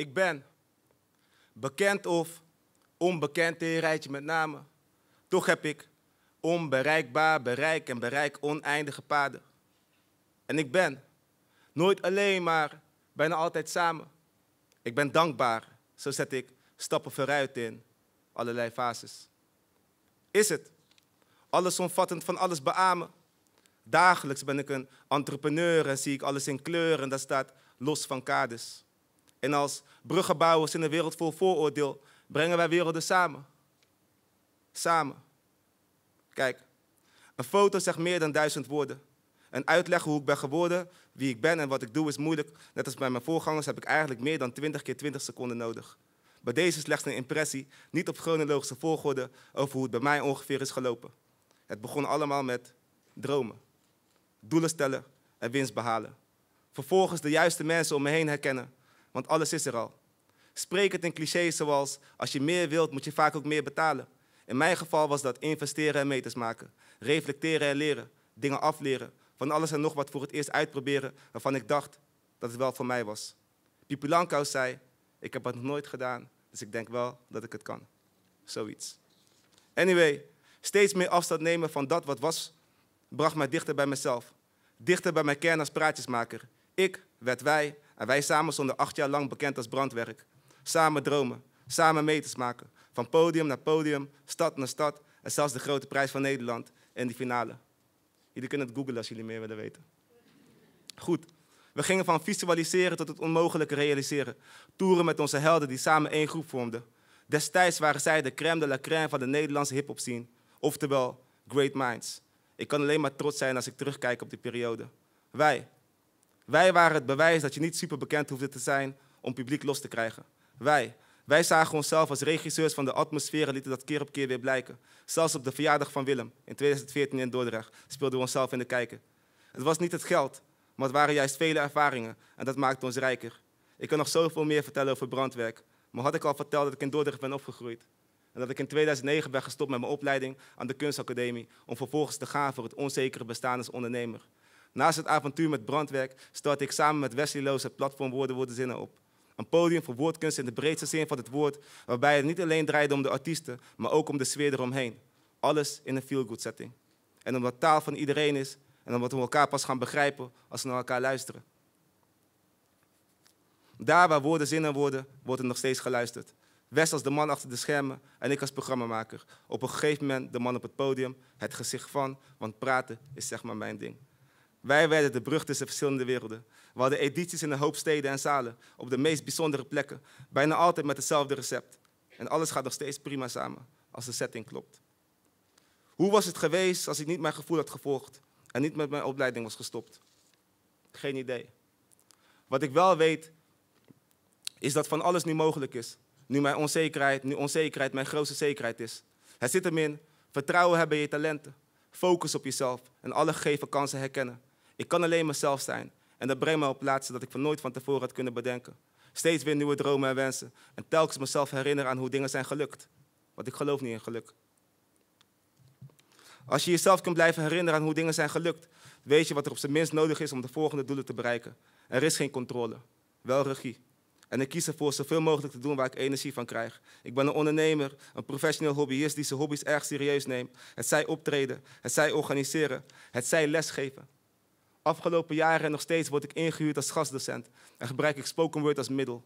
Ik ben, bekend of onbekend in een rijtje met namen, toch heb ik onbereikbaar bereik en bereik oneindige paden. En ik ben, nooit alleen, maar bijna altijd samen. Ik ben dankbaar, zo zet ik stappen vooruit in allerlei fases. Is het, allesomvattend van alles beamen. Dagelijks ben ik een entrepreneur en zie ik alles in kleuren dat staat los van kaders. En als bruggenbouwers in een wereld vol vooroordeel brengen wij werelden samen. Samen. Kijk, een foto zegt meer dan duizend woorden. Een uitleggen hoe ik ben geworden, wie ik ben en wat ik doe is moeilijk. Net als bij mijn voorgangers heb ik eigenlijk meer dan 20 keer 20 seconden nodig. Bij deze slechts een impressie, niet op chronologische volgorde, over hoe het bij mij ongeveer is gelopen. Het begon allemaal met dromen, doelen stellen en winst behalen. Vervolgens de juiste mensen om me heen herkennen, want alles is er al. Spreek het in clichés zoals, als je meer wilt, moet je vaak ook meer betalen. In mijn geval was dat investeren en meters maken, reflecteren en leren, dingen afleren, van alles en nog wat voor het eerst uitproberen waarvan ik dacht dat het wel voor mij was. Pipulankaus zei, ik heb dat nog nooit gedaan, dus ik denk wel dat ik het kan. Zoiets. Anyway, steeds meer afstand nemen van dat wat was, bracht mij dichter bij mezelf. Dichter bij mijn kern als praatjesmaker. Ik werd wij en wij samen stonden acht jaar lang bekend als brandwerk. Samen dromen, samen meters maken. Van podium naar podium, stad naar stad en zelfs de grote prijs van Nederland in die finale. Jullie kunnen het googlen als jullie meer willen weten. Goed, we gingen van visualiseren tot het onmogelijke realiseren. Toeren met onze helden die samen één groep vormden. Destijds waren zij de crème de la crème van de Nederlandse hip-hop scene. Oftewel, great minds. Ik kan alleen maar trots zijn als ik terugkijk op die periode. Wij, wij waren het bewijs dat je niet super bekend hoefde te zijn om publiek los te krijgen. Wij. Wij zagen onszelf als regisseurs van de atmosfeer en lieten dat keer op keer weer blijken. Zelfs op de verjaardag van Willem in 2014 in Dordrecht speelden we onszelf in de kijker. Het was niet het geld, maar het waren juist vele ervaringen en dat maakte ons rijker. Ik kan nog zoveel meer vertellen over brandwerk, maar had ik al verteld dat ik in Dordrecht ben opgegroeid. En dat ik in 2009 ben gestopt met mijn opleiding aan de kunstacademie om vervolgens te gaan voor het onzekere bestaan als ondernemer. Naast het avontuur met brandwerk startte ik samen met Wesley Loos het platform Woorden Worden Zinnen op. Een podium voor woordkunst in de breedste zin van het woord, waarbij het niet alleen draaide om de artiesten, maar ook om de sfeer eromheen. Alles in een feel-good setting. En omdat taal van iedereen is en omdat we elkaar pas gaan begrijpen als we naar elkaar luisteren. Daar waar woorden zinnen worden, wordt er nog steeds geluisterd. Wes als de man achter de schermen en ik als programmamaker. Op een gegeven moment de man op het podium, het gezicht van, want praten is zeg maar mijn ding. Wij werden de brug tussen verschillende werelden. We hadden edities in een hoop steden en zalen, op de meest bijzondere plekken, bijna altijd met hetzelfde recept. En alles gaat nog steeds prima samen, als de setting klopt. Hoe was het geweest als ik niet mijn gevoel had gevolgd en niet met mijn opleiding was gestopt? Geen idee. Wat ik wel weet, is dat van alles nu mogelijk is. Nu mijn onzekerheid, nu onzekerheid mijn grootste zekerheid is. Het zit hem in, vertrouwen hebben in je talenten. Focus op jezelf en alle gegeven kansen herkennen. Ik kan alleen mezelf zijn. En dat brengt me op plaatsen dat ik van nooit van tevoren had kunnen bedenken. Steeds weer nieuwe dromen en wensen. En telkens mezelf herinneren aan hoe dingen zijn gelukt. Want ik geloof niet in geluk. Als je jezelf kunt blijven herinneren aan hoe dingen zijn gelukt, weet je wat er op zijn minst nodig is om de volgende doelen te bereiken. Er is geen controle, wel regie. En ik kies ervoor zoveel mogelijk te doen waar ik energie van krijg. Ik ben een ondernemer, een professioneel hobbyist die zijn hobby's erg serieus neemt. Het zij optreden, het zij organiseren, het zij lesgeven. Afgelopen jaren en nog steeds word ik ingehuurd als gastdocent en gebruik ik spoken word als middel.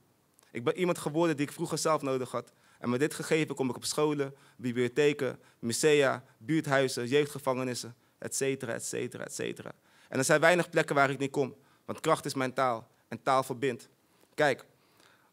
Ik ben iemand geworden die ik vroeger zelf nodig had. En met dit gegeven kom ik op scholen, bibliotheken, musea, buurthuizen, jeugdgevangenissen, et etcetera, etcetera. En er zijn weinig plekken waar ik niet kom, want kracht is mijn taal en taal verbindt. Kijk,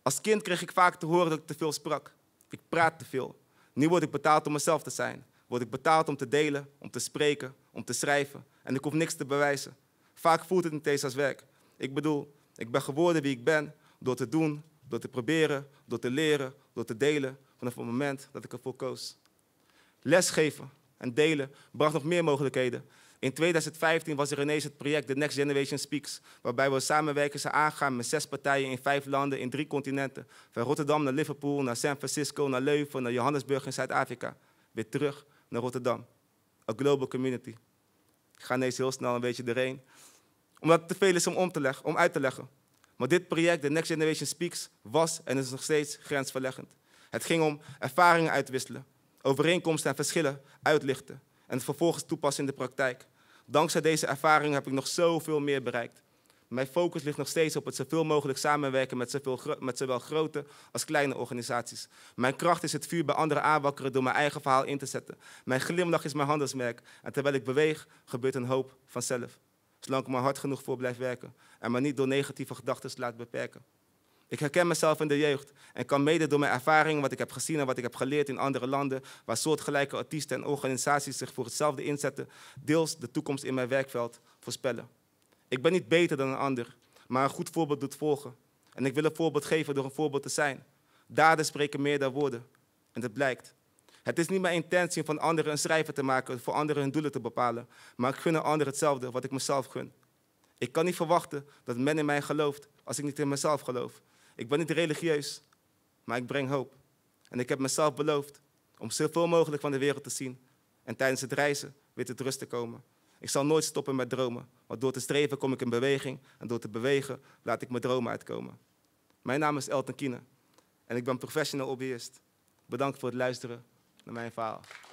als kind kreeg ik vaak te horen dat ik te veel sprak. Ik praat te veel. Nu word ik betaald om mezelf te zijn. Word ik betaald om te delen, om te spreken, om te schrijven. En ik hoef niks te bewijzen. Vaak voelt het in eens werk. Ik bedoel, ik ben geworden wie ik ben door te doen, door te proberen, door te leren, door te delen vanaf het moment dat ik ervoor koos. Lesgeven en delen bracht nog meer mogelijkheden. In 2015 was er ineens het project The Next Generation Speaks, waarbij we samenwerkingen aangaan met zes partijen in vijf landen in drie continenten. Van Rotterdam naar Liverpool, naar San Francisco, naar Leuven, naar Johannesburg in Zuid-Afrika. Weer terug naar Rotterdam. A global community. Ik ga ineens heel snel een beetje erheen omdat het te veel is om, om, te leggen, om uit te leggen. Maar dit project, de Next Generation Speaks, was en is nog steeds grensverleggend. Het ging om ervaringen uitwisselen, overeenkomsten en verschillen uitlichten en het vervolgens toepassen in de praktijk. Dankzij deze ervaringen heb ik nog zoveel meer bereikt. Mijn focus ligt nog steeds op het zoveel mogelijk samenwerken met, zoveel, met zowel grote als kleine organisaties. Mijn kracht is het vuur bij anderen aanwakkeren door mijn eigen verhaal in te zetten. Mijn glimlach is mijn handelsmerk en terwijl ik beweeg gebeurt een hoop vanzelf. Zolang ik maar hard genoeg voor blijf werken en me niet door negatieve gedachten laat beperken. Ik herken mezelf in de jeugd en kan mede door mijn ervaringen wat ik heb gezien en wat ik heb geleerd in andere landen, waar soortgelijke artiesten en organisaties zich voor hetzelfde inzetten, deels de toekomst in mijn werkveld voorspellen. Ik ben niet beter dan een ander, maar een goed voorbeeld doet volgen. En ik wil een voorbeeld geven door een voorbeeld te zijn. Daden spreken meer dan woorden. En dat blijkt. Het is niet mijn intentie om van anderen een schrijver te maken, voor anderen hun doelen te bepalen, maar ik gun een ander hetzelfde wat ik mezelf gun. Ik kan niet verwachten dat men in mij gelooft als ik niet in mezelf geloof. Ik ben niet religieus, maar ik breng hoop. En ik heb mezelf beloofd om zoveel mogelijk van de wereld te zien en tijdens het reizen weer tot rust te komen. Ik zal nooit stoppen met dromen, want door te streven kom ik in beweging en door te bewegen laat ik mijn dromen uitkomen. Mijn naam is Elton Kiene en ik ben professional hobbyist. Bedankt voor het luisteren Let the name